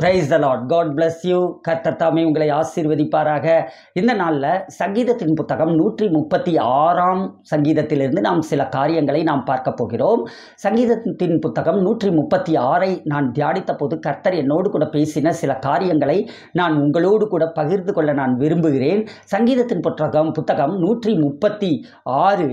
price the Lord God bless you கத்தத்தாமே உங்களை ஆசீர்வதிப்பாராக இந்த நாளில் சங்கீதத்தின் புத்தகம் நூற்றி முப்பத்தி ஆறாம் சங்கீதத்திலிருந்து நாம் சில காரியங்களை நாம் பார்க்க போகிறோம் சங்கீதத்தின் புத்தகம் நூற்றி முப்பத்தி ஆறை நான் தியானித்த போது கர்த்தர் என்னோடு கூட பேசின சில காரியங்களை நான் உங்களோடு கூட பகிர்ந்து கொள்ள நான் விரும்புகிறேன் சங்கீதத்தின் புத்தகம் புத்தகம் நூற்றி முப்பத்தி ஆறு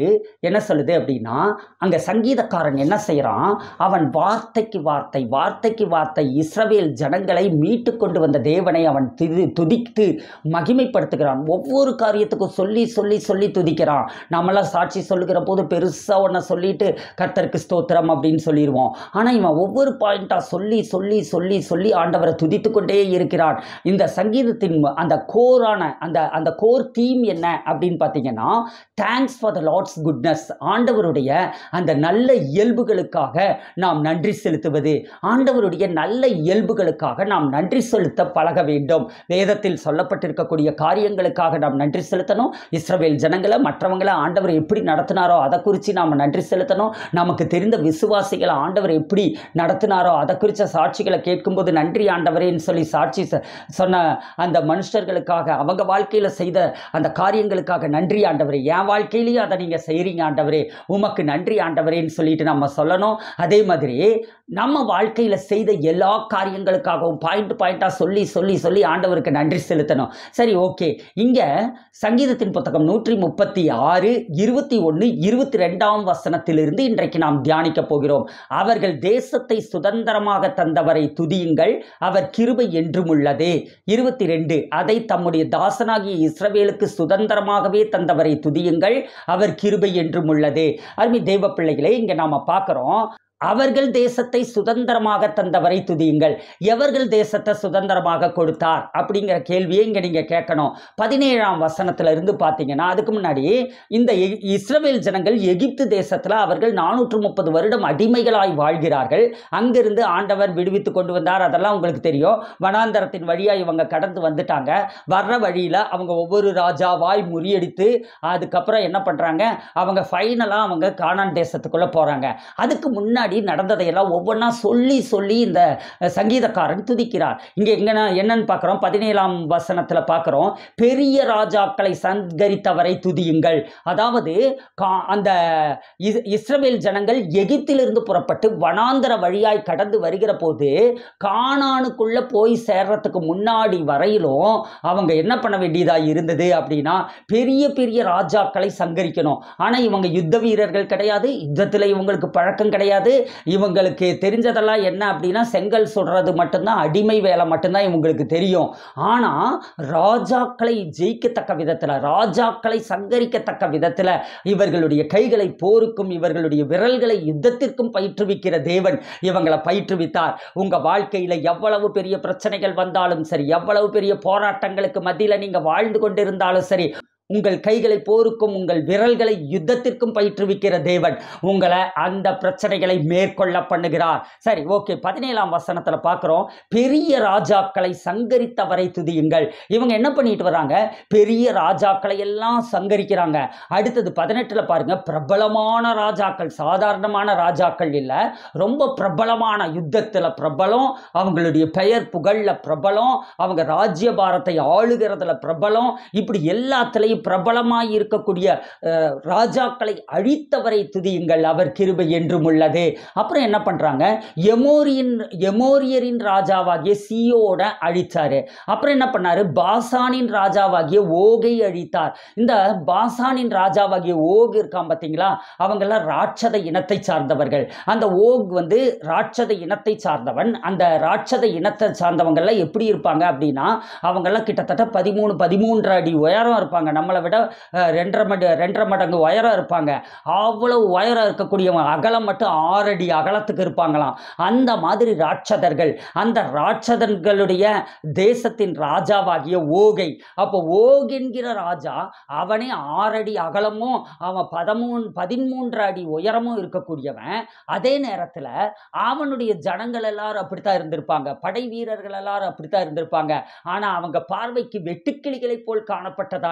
என்ன சொல்லுது அப்படின்னா அங்கே சங்கீதக்காரன் என்ன செய்கிறான் அவன் வார்த்தைக்கு வார்த்தை வார்த்தைக்கு வார்த்தை இஸ்ரவேல் ஜனங்களை அவர்களை மீட்டு கொண்டு வந்த தேவனை அவன் திது துதித்து மகிமைப்படுத்துகிறான் ஒவ்வொரு காரியத்துக்கும் சொல்லி சொல்லி சொல்லி துதிக்கிறான் நம்மளாம் சாட்சி சொல்லுகிற போது பெருசாக ஒன்றை சொல்லிட்டு கர்த்தருக்கு ஸ்தோத்திரம் அப்படின்னு சொல்லிடுவோம் ஆனால் இவன் ஒவ்வொரு பாயிண்ட்டாக சொல்லி சொல்லி சொல்லி சொல்லி ஆண்டவரை துதித்து கொண்டே இருக்கிறான் இந்த சங்கீதத்தின் அந்த கோரான அந்த அந்த கோர் தீம் என்ன அப்படின்னு பார்த்தீங்கன்னா thanks for the Lord's goodness ஆண்டவருடைய அந்த நல்ல இயல்புகளுக்காக நாம் நன்றி செலுத்துவது ஆண்டவருடைய நல்ல இயல்புகளுக்காக நாம் நன்றி செலுத்த பழக வேண்டும் வேதத்தில் சொல்லப்பட்டிருக்கக்கூடிய காரியங்களுக்காக நாம் நன்றி செலுத்தணும் இஸ்ரவேல் ஜனங்களை மற்றவங்களை ஆண்டவர் எப்படி நடத்தினாரோ அதை குறித்து நாம் நன்றி செலுத்தணும் நமக்கு தெரிந்த விசுவாசிகளை ஆண்டவர் எப்படி நடத்தினாரோ அதை குறித்த சாட்சிகளை கேட்கும்போது நன்றி ஆண்டவரேன்னு சொல்லி சாட்சி சொன்ன அந்த மனுஷர்களுக்காக அவங்க வாழ்க்கையில் செய்த அந்த காரியங்களுக்காக நன்றி ஆண்டவரே என் வாழ்க்கையிலேயே அதை நீங்கள் செய்கிறீங்க ஆண்டவரே உமக்கு நன்றி ஆண்டவரேன்னு சொல்லிட்டு நம்ம சொல்லணும் அதே மாதிரி நம்ம வாழ்க்கையில் செய்த எல்லா காரியங்களுக்காகவும் பாயிண்ட் பாயிண்ட்டாக சொல்லி சொல்லி சொல்லி ஆண்டவருக்கு நன்றி செலுத்தணும் சரி ஓகே இங்கே சங்கீதத்தின் புத்தகம் நூற்றி முப்பத்தி ஆறு இருபத்தி ஒன்று இருபத்தி ரெண்டாம் வசனத்திலிருந்து இன்றைக்கு நாம் தியானிக்க போகிறோம் அவர்கள் தேசத்தை சுதந்திரமாக தந்தவரை துதியுங்கள் அவர் கிருபை என்றும் உள்ளது இருபத்தி ரெண்டு அதை தம்முடைய தாசனாகிய இஸ்ரவேலுக்கு சுதந்திரமாகவே தந்தவரை துதியுங்கள் அவர் கிருபை என்றும் உள்ளது அருமை தெய்வ பிள்ளைகளை இங்கே நாம் பார்க்குறோம் அவர்கள் தேசத்தை சுதந்திரமாக தந்தவரை துதியுங்கள் எவர்கள் தேசத்தை சுதந்திரமாக கொடுத்தார் அப்படிங்கிற கேள்வியை இங்கே நீங்கள் கேட்கணும் பதினேழாம் வசனத்தில் இருந்து பார்த்தீங்கன்னா அதுக்கு முன்னாடி இந்த இஸ்ரவேல் ஜனங்கள் எகிப்து தேசத்தில் அவர்கள் நானூற்று முப்பது வருடம் அடிமைகளாய் வாழ்கிறார்கள் அங்கிருந்து ஆண்டவர் விடுவித்து கொண்டு வந்தார் அதெல்லாம் உங்களுக்கு தெரியும் வனாந்தரத்தின் வழியாக இவங்க கடந்து வந்துட்டாங்க வர்ற வழியில் அவங்க ஒவ்வொரு ராஜாவாய் முறியடித்து அதுக்கப்புறம் என்ன பண்ணுறாங்க அவங்க ஃபைனலாக அவங்க காணான் தேசத்துக்குள்ளே போகிறாங்க அதுக்கு முன்னாடி பின்னாடி நடந்ததையெல்லாம் ஒவ்வொன்றா சொல்லி சொல்லி இந்த சங்கீதக்காரன் துதிக்கிறார் இங்கே எங்கன்னா என்னன்னு பார்க்குறோம் பதினேழாம் வசனத்தில் பார்க்குறோம் பெரிய ராஜாக்களை சங்கரித்தவரை துதியுங்கள் அதாவது கா அந்த இஸ்ரவேல் ஜனங்கள் எகிப்திலிருந்து புறப்பட்டு வனாந்தர வழியாய் கடந்து வருகிற போது காணானுக்குள்ளே போய் சேர்றதுக்கு முன்னாடி வரையிலும் அவங்க என்ன பண்ண வேண்டியதாக இருந்தது அப்படின்னா பெரிய பெரிய ராஜாக்களை சங்கரிக்கணும் ஆனால் இவங்க யுத்த வீரர்கள் கிடையாது யுத்தத்தில் இவங்களுக்கு பழக்கம் கிடையாது இவங்களுக்கு தெரிஞ்சதெல்லாம் என்ன அப்படின்னா செங்கல் சொல்கிறது மட்டும்தான் அடிமை வேலை மட்டும்தான் இவங்களுக்கு தெரியும் ஆனால் ராஜாக்களை ஜெயிக்கத்தக்க விதத்தில் ராஜாக்களை சங்கரிக்கத்தக்க விதத்தில் இவர்களுடைய கைகளை போருக்கும் இவர்களுடைய விரல்களை யுத்தத்திற்கும் பயிற்றுவிக்கிற தேவன் இவங்களை பயிற்றுவித்தார் உங்கள் வாழ்க்கையில் எவ்வளவு பெரிய பிரச்சனைகள் வந்தாலும் சரி எவ்வளவு பெரிய போராட்டங்களுக்கு மத்தியில் நீங்கள் வாழ்ந்து கொண்டிருந்தாலும் சரி உங்கள் கைகளை போருக்கும் உங்கள் விரல்களை யுத்தத்திற்கும் பயிற்றுவிக்கிற தேவன் உங்களை அந்த பிரச்சனைகளை மேற்கொள்ள பண்ணுகிறார் சரி ஓகே பதினேழாம் வசனத்தில் பார்க்குறோம் பெரிய ராஜாக்களை சங்கரித்தவரை துதியுங்கள் இவங்க என்ன பண்ணிட்டு வராங்க பெரிய ராஜாக்களை எல்லாம் சங்கரிக்கிறாங்க அடுத்தது பதினெட்டில் பாருங்க பிரபலமான ராஜாக்கள் சாதாரணமான ராஜாக்கள் இல்லை ரொம்ப பிரபலமான யுத்தத்தில் பிரபலம் அவங்களுடைய பெயர் புகழில் பிரபலம் அவங்க ராஜ்யபாரத்தை ஆளுகிறதுல பிரபலம் இப்படி எல்லாத்துலேயும் பிரபலமாய் இருக்கக்கூடிய ராஜாக்களை அழித்தவரை துதியுங்கள் அவர் கிருபை என்றும் உள்ளது அப்புறம் என்ன பண்ணுறாங்க எமோரியன் எமோரியரின் ராஜாவாகிய சியோட அழித்தார் அப்புறம் என்ன பண்ணார் பாசானின் ராஜாவாகிய ஓகை அழித்தார் இந்த பாசானின் ராஜாவாகிய ஓக் இருக்காம் பார்த்தீங்களா அவங்கெல்லாம் ராட்சத இனத்தை சார்ந்தவர்கள் அந்த ஓக் வந்து ராட்சத இனத்தை சார்ந்தவன் அந்த ராட்சத இனத்தை சார்ந்தவங்கெல்லாம் எப்படி இருப்பாங்க அப்படின்னா அவங்கெல்லாம் கிட்டத்தட்ட பதிமூணு பதிமூன்று அடி உயரம் இருப்பாங்க நம்மளை விட ரெண்டரை மடி ரெண்டரை மடங்கு உயரம் இருப்பாங்க அவ்வளவு உயரம் இருக்கக்கூடியவங்க அகலம் மட்டும் ஆறடி அகலத்துக்கு இருப்பாங்களாம் அந்த மாதிரி ராட்சதர்கள் அந்த ராட்சதர்களுடைய தேசத்தின் ராஜாவாகிய ஓகை அப்போ ஓகென்கிற ராஜா அவனே ஆறடி அகலமும் அவன் பதமூன் பதிமூன்று அடி உயரமும் இருக்கக்கூடியவன் அதே நேரத்தில் அவனுடைய ஜனங்கள் எல்லாரும் அப்படித்தான் இருந்திருப்பாங்க படை வீரர்கள் எல்லாரும் அப்படித்தான் இருந்திருப்பாங்க ஆனால் அவங்க பார்வைக்கு வெட்டுக்கிளிகளைப் போல் காணப்பட்டதான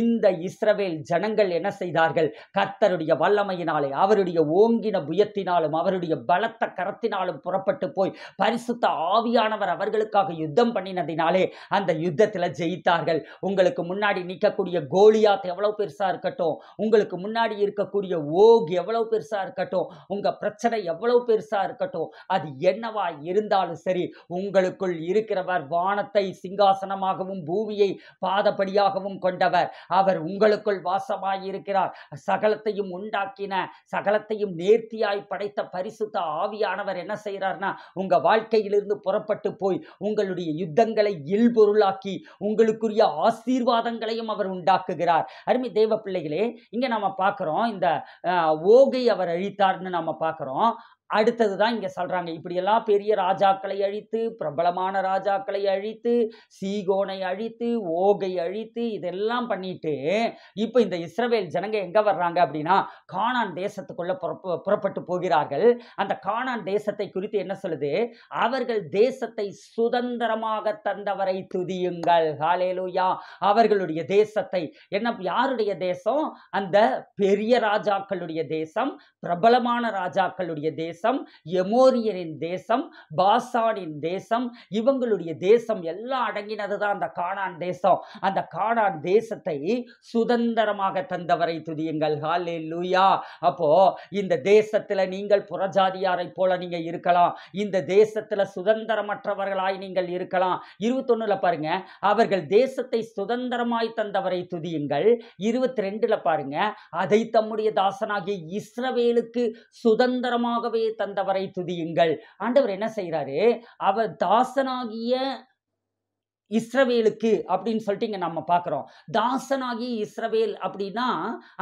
இந்த இஸ்ரவேல் ஜனங்கள் என்ன செய்தார்கள் கர்த்தருடைய வல்லமையினாலே அவருடைய ஓங்கின புயத்தினாலும் அவருடைய பலத்த கரத்தினாலும் புறப்பட்டு போய் பரிசுத்த ஆவியானவர் அவர்களுக்காக யுத்தம் பண்ணினதினாலே அந்த யுத்தத்தில் ஜெயித்தார்கள் உங்களுக்கு முன்னாடி நிற்கக்கூடிய கோலியாத் எவ்வளவு பெருசாக இருக்கட்டும் உங்களுக்கு முன்னாடி இருக்கக்கூடிய ஓக் எவ்வளவு பெருசாக இருக்கட்டும் உங்கள் பிரச்சனை எவ்வளவு பெருசாக இருக்கட்டும் அது என்னவா இருந்தாலும் சரி உங்களுக்குள் இருக்கிறவர் வானத்தை சிங்காசனமாகவும் பூமியை பாதப்படியாகவும் கொண்டவர் அவர் உங்களுக்குள் வாசமாயிருக்கிறார் சகலத்தையும் உண்டாக்கின சகலத்தையும் நேர்த்தியாய் படைத்த பரிசுத்த ஆவியானவர் என்ன செய்கிறார்னா உங்கள் வாழ்க்கையிலிருந்து புறப்பட்டு போய் உங்களுடைய யுத்தங்களை இல்பொருளாக்கி உங்களுக்குரிய ஆசீர்வாதங்களையும் அவர் உண்டாக்குகிறார் அருமை தேவ பிள்ளைகளே இங்கே நம்ம பார்க்குறோம் இந்த ஓகை அவர் அழித்தார்னு நம்ம பார்க்குறோம் அடுத்தது தான் இங்கே சொல்கிறாங்க இப்படியெல்லாம் பெரிய ராஜாக்களை அழித்து பிரபலமான ராஜாக்களை அழித்து சீகோனை அழித்து ஓகை அழித்து இதெல்லாம் பண்ணிட்டு இப்போ இந்த இஸ்ரவேல் ஜனங்க எங்கே வர்றாங்க அப்படின்னா காணான் தேசத்துக்குள்ளே புறப்பு புறப்பட்டு போகிறார்கள் அந்த காணான் தேசத்தை குறித்து என்ன சொல்லுது அவர்கள் தேசத்தை சுதந்திரமாக தந்தவரை துதியுங்கள் ஹாலேலூயா அவர்களுடைய தேசத்தை என்ன யாருடைய தேசம் அந்த பெரிய ராஜாக்களுடைய தேசம் பிரபலமான ராஜாக்களுடைய தேசம் தேசம் எமோரியனின் தேசம் பாசானின் தேசம் இவங்களுடைய தேசம் எல்லாம் அடங்கினது தான் அந்த காணான் தேசம் அந்த காணான் தேசத்தை சுதந்திரமாக தந்தவரை துதியுங்கள் ஹாலே லூயா அப்போ இந்த தேசத்தில் நீங்கள் புறஜாதியாரை போல நீங்க இருக்கலாம் இந்த தேசத்தில் சுதந்திரமற்றவர்களாய் நீங்கள் இருக்கலாம் இருபத்தொன்னுல பாருங்க அவர்கள் தேசத்தை சுதந்திரமாய் தந்தவரை துதியுங்கள் இருபத்தி ரெண்டுல பாருங்க அதை தம்முடைய தாசனாகிய இஸ்ரவேலுக்கு சுதந்திரமாகவே தந்தவரை துதியுங்கள் ஆண்டவர் என்ன செய்கிறாரு அவர் தாசனாகிய இஸ்ரவேலுக்கு அப்படின்னு சொல்லிட்டு இங்கே நம்ம பார்க்குறோம் தாசனாகி இஸ்ரவேல் அப்படின்னா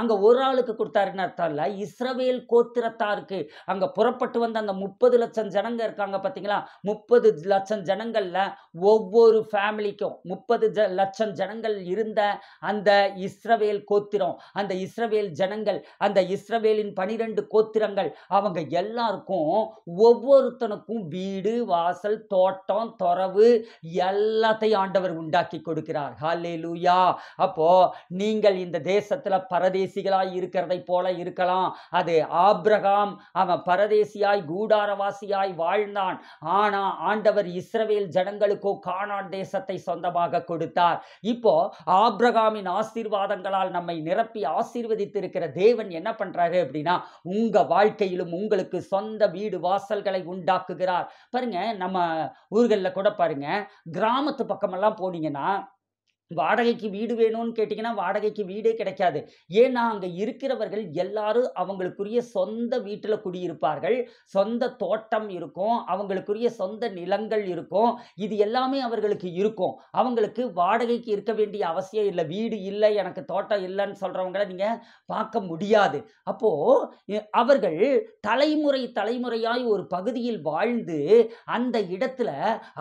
அங்கே ஒரு ஆளுக்கு கொடுத்தாருன்னு அர்த்தம் இல்லை இஸ்ரவேல் கோத்திரத்தாருக்கு அங்கே புறப்பட்டு வந்த அந்த முப்பது லட்சம் ஜனங்க இருக்காங்க பார்த்தீங்களா முப்பது லட்சம் ஜனங்களில் ஒவ்வொரு ஃபேமிலிக்கும் முப்பது ஜ லட்சம் ஜனங்கள் இருந்த அந்த இஸ்ரவேல் கோத்திரம் அந்த இஸ்ரவேல் ஜனங்கள் அந்த இஸ்ரவேலின் பனிரெண்டு கோத்திரங்கள் அவங்க எல்லாருக்கும் ஒவ்வொருத்தனுக்கும் வீடு வாசல் தோட்டம் துறவு எல்லாத்தையும் ஆண்டவர் உண்டாக்கி கொடுக்கிறார் ஹாலே லூயா அப்போ நீங்கள் இந்த தேசத்தில் பரதேசிகளாய் இருக்கிறதை போல இருக்கலாம் அது ஆப்ரகாம் அவன் பரதேசியாய் கூடாரவாசியாய் வாழ்ந்தான் ஆனா ஆண்டவர் இஸ்ரவேல் ஜனங்களுக்கோ காணான் தேசத்தை சொந்தமாக கொடுத்தார் இப்போ ஆப்ரகாமின் ஆசீர்வாதங்களால் நம்மை நிரப்பி ஆசீர்வதித்திருக்கிற தேவன் என்ன பண்றாரு அப்படின்னா உங்க வாழ்க்கையிலும் உங்களுக்கு சொந்த வீடு வாசல்களை உண்டாக்குகிறார் பாருங்க நம்ம ஊர்களில் கூட பாருங்க கிராமத்து பக்கம் பக்கமெல்லாம் போனீங்கன்னா வாடகைக்கு வீடு வேணும்னு கேட்டிங்கன்னா வாடகைக்கு வீடே கிடைக்காது ஏன்னா அங்கே இருக்கிறவர்கள் எல்லாரும் அவங்களுக்குரிய சொந்த வீட்டில் குடியிருப்பார்கள் சொந்த தோட்டம் இருக்கும் அவங்களுக்குரிய சொந்த நிலங்கள் இருக்கும் இது எல்லாமே அவர்களுக்கு இருக்கும் அவங்களுக்கு வாடகைக்கு இருக்க வேண்டிய அவசியம் இல்லை வீடு இல்லை எனக்கு தோட்டம் இல்லைன்னு சொல்கிறவங்கள நீங்கள் பார்க்க முடியாது அப்போது அவர்கள் தலைமுறை தலைமுறையாய் ஒரு பகுதியில் வாழ்ந்து அந்த இடத்துல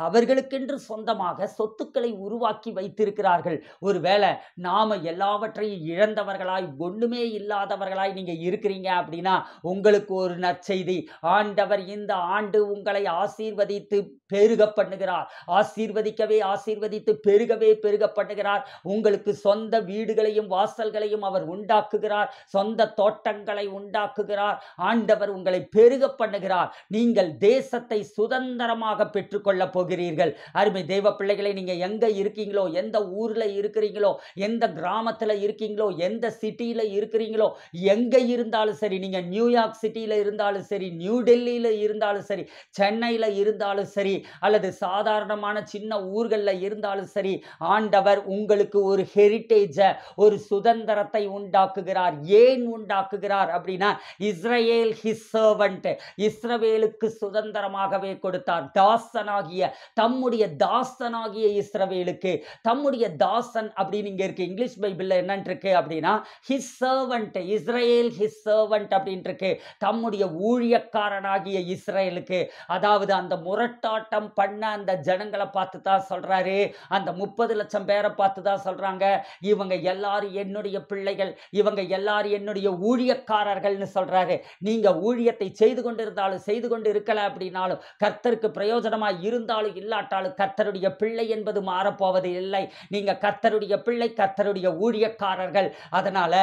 அவர்களுக்கென்று சொந்தமாக சொத்துக்களை உருவாக்கி வைத்திருக்கிறார் இருக்கிறார்கள் ஒருவேளை நாம் எல்லாவற்றையும் இழந்தவர்களாய் ஒன்றுமே இல்லாதவர்களாய் நீங்கள் இருக்கிறீங்க அப்படின்னா உங்களுக்கு ஒரு நற்செய்தி ஆண்டவர் இந்த ஆண்டு உங்களை ஆசீர்வதித்து பெருக பண்ணுகிறார் ஆசீர்வதிக்கவே ஆசீர்வதித்து பெருகவே பெருக பண்ணுகிறார் உங்களுக்கு சொந்த வீடுகளையும் வாசல்களையும் அவர் உண்டாக்குகிறார் சொந்த தோட்டங்களை உண்டாக்குகிறார் ஆண்டவர் உங்களை பெருக பண்ணுகிறார் நீங்கள் தேசத்தை சுதந்திரமாக பெற்றுக்கொள்ள போகிறீர்கள் அருமை தெய்வ பிள்ளைகளை நீங்கள் எங்கே இருக்கீங்களோ எந்த ஊர் ஊரில் இருக்கிறீங்களோ எந்த கிராமத்தில் இருக்கீங்களோ எந்த சிட்டியில் இருக்கிறீங்களோ எங்கே இருந்தாலும் சரி நீங்கள் நியூயார்க் சிட்டியில் இருந்தாலும் சரி நியூ டெல்லியில் இருந்தாலும் சரி சென்னையில் இருந்தாலும் சரி அல்லது சாதாரணமான சின்ன ஊர்களில் இருந்தாலும் சரி ஆண்டவர் உங்களுக்கு ஒரு ஹெரிட்டேஜை ஒரு சுதந்திரத்தை உண்டாக்குகிறார் ஏன் உண்டாக்குகிறார் அப்படின்னா இஸ்ரேல் ஹிஸ் சர்வன்ட் இஸ்ரவேலுக்கு சுதந்திரமாகவே கொடுத்தார் தாசனாகிய தம்முடைய தாசனாகிய இஸ்ரவேலுக்கு தம்முடைய தாசன் அப்படின்னு இங்கே இருக்குது இங்கிலீஷ் பைபிளில் என்னன்ட்டு இருக்கு அப்படின்னா his servant Israel his servant அப்படின்ட்டு இருக்கு தம்முடைய ஊழியக்காரனாகிய இஸ்ரேலுக்கு அதாவது அந்த முரட்டாட்டம் பண்ண அந்த ஜனங்களை பார்த்து தான் சொல்கிறாரு அந்த முப்பது லட்சம் பேரை பார்த்து தான் சொல்கிறாங்க இவங்க எல்லாரும் என்னுடைய பிள்ளைகள் இவங்க எல்லாரும் என்னுடைய ஊழியக்காரர்கள்னு சொல்கிறாரு நீங்கள் ஊழியத்தை செய்து கொண்டு இருந்தாலும் செய்து கொண்டு இருக்கலை அப்படின்னாலும் கர்த்தருக்கு பிரயோஜனமாக இருந்தாலும் இல்லாட்டாலும் கர்த்தருடைய பிள்ளை என்பது மாறப்போவது இல்லை நீங்கள் நீங்க கர்த்தருடைய பிள்ளை கர்த்தருடைய ஊழியக்காரர்கள் அதனால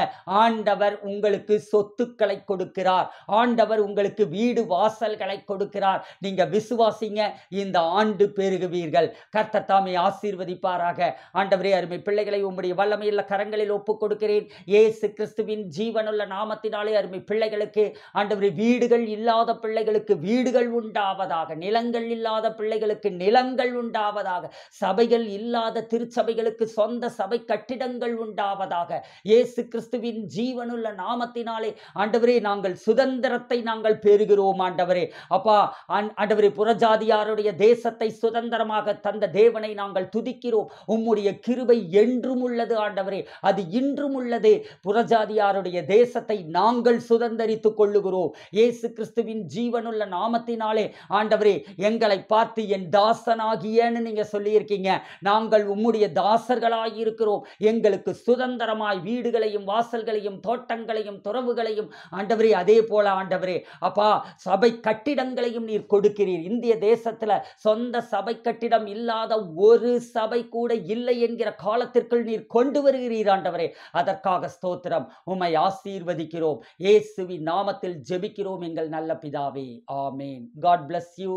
ஆண்டவர் உங்களுக்கு சொத்துக்களை கொடுக்கிறார் ஆண்டவர் உங்களுக்கு வீடு வாசல்களை கொடுக்கிறார் நீங்க விசுவாசிங்க இந்த ஆண்டு பெருகுவீர்கள் கர்த்தத்தாமை தாமே ஆசீர்வதிப்பாராக ஆண்டவரே அருமை பிள்ளைகளை உங்களுடைய வல்லமையில் கரங்களில் ஒப்புக் கொடுக்கிறேன் ஏசு கிறிஸ்துவின் ஜீவனுள்ள நாமத்தினாலே அருமை பிள்ளைகளுக்கு ஆண்டவரே வீடுகள் இல்லாத பிள்ளைகளுக்கு வீடுகள் உண்டாவதாக நிலங்கள் இல்லாத பிள்ளைகளுக்கு நிலங்கள் உண்டாவதாக சபைகள் இல்லாத திருச்சபைகளுக்கு அவர்களுக்கு சொந்த சபை கட்டிடங்கள் உண்டாவதாக இயேசு கிறிஸ்துவின் ஜீவனுள்ள நாமத்தினாலே ஆண்டவரே நாங்கள் சுதந்திரத்தை நாங்கள் பெறுகிறோம் ஆண்டவரே அப்பா ஆண்டவரே புறஜாதியாருடைய தேசத்தை சுதந்திரமாக தந்த தேவனை நாங்கள் துதிக்கிறோம் உம்முடைய கிருபை என்றும் உள்ளது ஆண்டவரே அது இன்றும் உள்ளது புறஜாதியாருடைய தேசத்தை நாங்கள் சுதந்திரித்துக் கொள்ளுகிறோம் இயேசு கிறிஸ்துவின் ஜீவனுள்ள நாமத்தினாலே ஆண்டவரே எங்களை பார்த்து என் தாசனாகியன்னு நீங்க சொல்லியிருக்கீங்க நாங்கள் உம்முடைய தாச தாசர்களாய் இருக்கிறோம் எங்களுக்கு சுதந்திரமாய் வீடுகளையும் வாசல்களையும் தோட்டங்களையும் துறவுகளையும் ஆண்டவரே அதே போல ஆண்டவரே அப்பா சபை கட்டிடங்களையும் நீர் கொடுக்கிறீர் இந்திய தேசத்தில் சொந்த சபை கட்டிடம் இல்லாத ஒரு சபை கூட இல்லை என்கிற காலத்திற்குள் நீர் கொண்டு வருகிறீர் ஆண்டவரே அதற்காக ஸ்தோத்திரம் உமை ஆசீர்வதிக்கிறோம் இயேசுவின் நாமத்தில் ஜெபிக்கிறோம் எங்கள் நல்ல பிதாவே ஆமேன் காட் பிளஸ் யூ